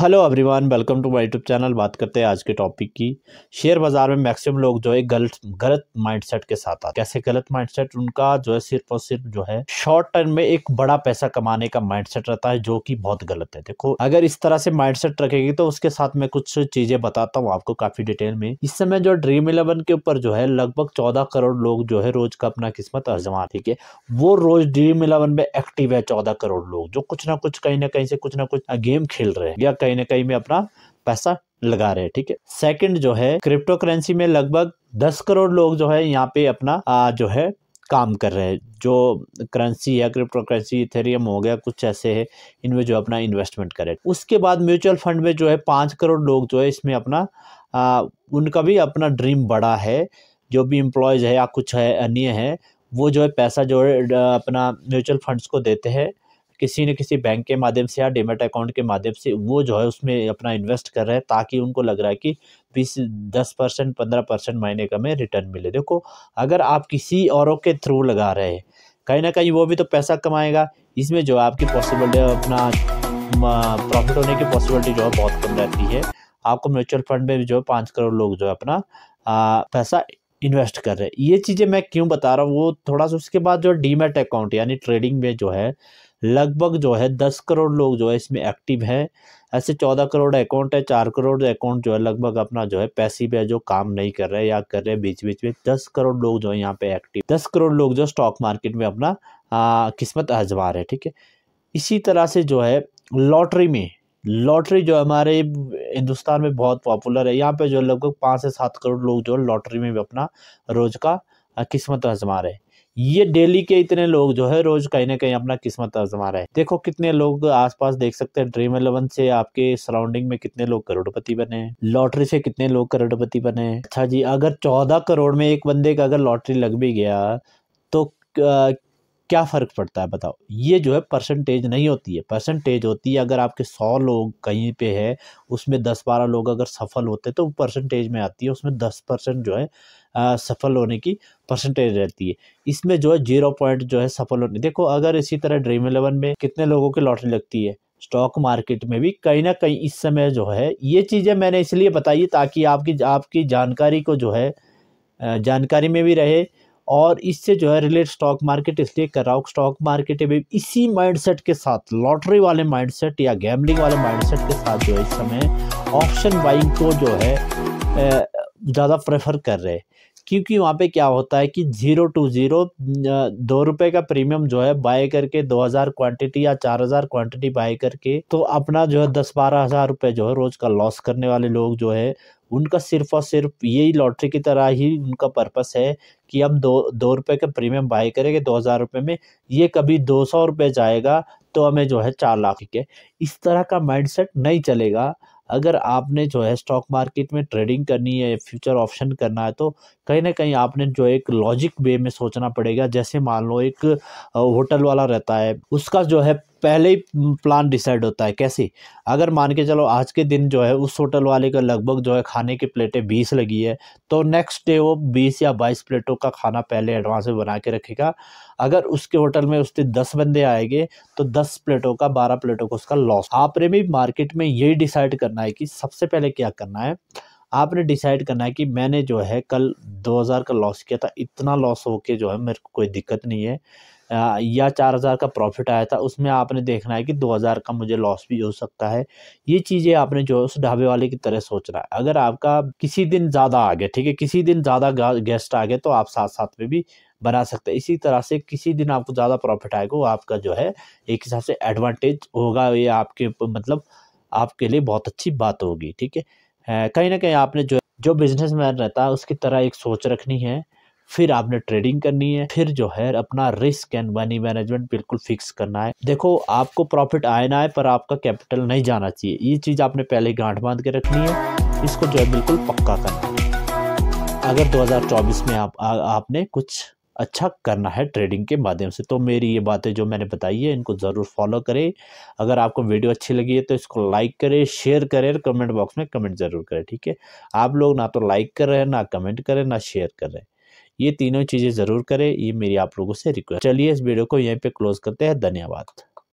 hello everyone welcome to my YouTube channel बात करते हैं आज के टॉपिक की शेयर बाज़ार में मैक्सिमम लोग जो है गलत गलत माइंडसेट के साथ आते कैसे गलत माइंडसेट उनका जो है सिर्फ और सिर्फ जो है शॉर्ट टर्म में एक बड़ा पैसा कमाने का माइंडसेट रहता है जो कि बहुत गलत है देखो अगर इस तरह से माइंड रखेगी तो उसके साथ में कुछ चीज़ें बताता हूँ आपको काफ़ी डिटेल में इस समय जो ड्रीम इलेवन के ऊपर जो है लगभग चौदह करोड़ लोग जो है रोज का अपना किस्मत अजमा ठीक है वो रोज ड्रीम इलेवन में एक्टिव है चौदह करोड़ लोग जो कुछ ना कुछ कहीं ना कहीं से कुछ ना कुछ गेम खेल रहे हैं या कहीं ना कहीं में अपना पैसा लगा रहे हैं ठीक है सेकंड जो है क्रिप्टो करेंसी में लगभग दस करोड़ लोग जो है यहाँ पे अपना आ, जो है काम कर रहे हैं जो करेंसी है क्रिप्टो करेंसी थेरियम हो गया कुछ ऐसे है इनमें जो अपना इन्वेस्टमेंट करे उसके बाद म्यूचुअल फंड में जो है पाँच करोड़ लोग जो है इसमें अपना आ, उनका भी अपना ड्रीम बड़ा है जो भी एम्प्लॉयज़ है या कुछ है अन्य है वो जो है पैसा जो है अपना म्यूचुअल फंड्स को देते हैं किसी न किसी बैंक के माध्यम से या डिमेट अकाउंट के माध्यम से वो जो है उसमें अपना इन्वेस्ट कर रहे हैं ताकि उनको लग रहा है कि बीस दस परसेंट पंद्रह परसेंट महीने का में रिटर्न मिले देखो अगर आप किसी औरों के थ्रू लगा रहे हैं कहीं ना कहीं वो भी तो पैसा कमाएगा इसमें जो आपकी पॉसिबिलिटी अपना प्रॉफिट होने की पॉसिबिलिटी जो है बहुत कम रहती है आपको म्यूचुअल फंड में जो है पाँच करोड़ लोग जो है अपना पैसा इन्वेस्ट कर रहे हैं ये चीज़ें मैं क्यों बता रहा हूँ वो थोड़ा सा उसके बाद जो डीमेट अकाउंट यानी ट्रेडिंग में जो है लगभग जो है दस करोड़ लोग जो है इसमें एक्टिव है ऐसे चौदह करोड़ अकाउंट है चार करोड़ अकाउंट जो है लगभग अपना जो है पैसिव है जो काम नहीं कर रहे या कर रहे बीच बीच में दस करोड़ लोग जो है यहाँ पे एक्टिव दस करोड़ लोग जो स्टॉक मार्केट में अपना आ, किस्मत आजमा रहे ठीक है इसी तरह से जो है लॉटरी में लॉटरी जो हमारे हिंदुस्तान में बहुत पॉपुलर है यहाँ पे जो लगभग पाँच से सात करोड़ लोग जो लॉटरी में भी अपना रोज का किस्मत आजमा रहे हैं ये डेली के इतने लोग जो है रोज कहीं ना कहीं अपना किस्मत आजमा रहे हैं देखो कितने लोग आसपास देख सकते हैं ड्रीम इलेवन से आपके सराउंडिंग में कितने लोग करोड़पति बने लॉटरी से कितने लोग करोड़पति बने अच्छा जी अगर चौदह करोड़ में एक बंदे का अगर लॉटरी लग भी गया तो क्या फ़र्क पड़ता है बताओ ये जो है परसेंटेज नहीं होती है परसेंटेज होती है अगर आपके सौ लोग कहीं पे है उसमें दस बारह लोग अगर सफल होते तो परसेंटेज में आती है उसमें दस परसेंट जो है आ, सफल होने की परसेंटेज रहती है इसमें जो है जीरो पॉइंट जो है सफल होने देखो अगर इसी तरह ड्रीम इलेवन में कितने लोगों की लॉटरी लगती है स्टॉक मार्केट में भी कहीं ना कहीं इस समय जो है ये चीज़ें मैंने इसलिए बताई ताकि आपकी आपकी जानकारी को जो है जानकारी में भी रहे और इससे जो है रिलेट स्टॉक मार्केट इसलिए कर रहा हूँ स्टॉक मार्केट में इसी माइंडसेट के साथ लॉटरी वाले माइंडसेट या गैमलिंग वाले माइंडसेट के साथ जो है इस समय ऑप्शन बाइंग को जो है ज़्यादा प्रेफर कर रहे हैं क्योंकि वहाँ पे क्या होता है कि ज़ीरो टू ज़ीरो दो रुपये का प्रीमियम जो है बाय करके दो हज़ार क्वान्टिटी या चार हज़ार क्वान्टिटी बाय करके तो अपना जो है दस बारह हज़ार रुपये जो है रोज़ का लॉस करने वाले लोग जो है उनका सिर्फ और सिर्फ यही लॉटरी की तरह ही उनका पर्पस है कि हम दो दो रुपये का प्रीमियम बाई करेंगे दो हज़ार रुपये में ये कभी दो सौ रुपये जाएगा तो हमें जो है चार लाख के इस तरह का माइंडसेट नहीं चलेगा अगर आपने जो है स्टॉक मार्केट में ट्रेडिंग करनी है फ्यूचर ऑप्शन करना है तो कहीं ना कहीं आपने जो एक लॉजिक वे में सोचना पड़ेगा जैसे मान लो एक होटल वाला रहता है उसका जो है पहले ही प्लान डिसाइड होता है कैसे अगर मान के चलो आज के दिन जो है उस होटल वाले का लगभग जो है खाने की प्लेटें बीस लगी है तो नेक्स्ट डे वो बीस या बाईस प्लेटों का खाना पहले एडवांस में बना के रखेगा अगर उसके होटल में उस दिन दस बंदे आएंगे तो दस प्लेटों का बारह प्लेटों का उसका लॉस आपने भी मार्केट में यही डिसाइड करना है कि सबसे पहले क्या करना है आपने डिसाइड करना है कि मैंने जो है कल दो का लॉस किया था इतना लॉस के जो है मेरे को कोई दिक्कत नहीं है या चार हज़ार का प्रॉफिट आया था उसमें आपने देखना है कि दो हज़ार का मुझे लॉस भी हो सकता है ये चीज़ें आपने जो है उस ढाबे वाले की तरह सोचना है अगर आपका किसी दिन ज़्यादा आ गया ठीक है किसी दिन ज़्यादा गेस्ट आ गए तो आप साथ साथ में भी बना सकते हैं इसी तरह से किसी दिन आपको ज़्यादा प्रॉफिट आएगा वो आपका जो है एक हिसाब से एडवांटेज होगा ये आपके मतलब आपके लिए बहुत अच्छी बात होगी ठीक है कहीं ना कहीं आपने जो जो बिजनेस मैन रहता है उसकी तरह एक सोच रखनी है फिर आपने ट्रेडिंग करनी है फिर जो है अपना रिस्क एंड मनी मैनेजमेंट बिल्कुल फिक्स करना है देखो आपको प्रॉफिट आए ना आए पर आपका कैपिटल नहीं जाना चाहिए ये चीज़ आपने पहले गांठ बांध के रखनी है इसको जो है बिल्कुल पक्का करना है अगर 2024 में आप आ, आपने कुछ अच्छा करना है ट्रेडिंग के माध्यम से तो मेरी ये बातें जो मैंने बताई है इनको ज़रूर फॉलो करें अगर आपको वीडियो अच्छी लगी है तो इसको लाइक करें शेयर करें और कमेंट बॉक्स में कमेंट ज़रूर करें ठीक है आप लोग ना तो लाइक कर रहे हैं ना कमेंट करें ना शेयर कर रहे हैं ये तीनों चीज़ें ज़रूर करें ये मेरी आप लोगों से रिक्वेस्ट चलिए इस वीडियो को यहीं पे क्लोज़ करते हैं धन्यवाद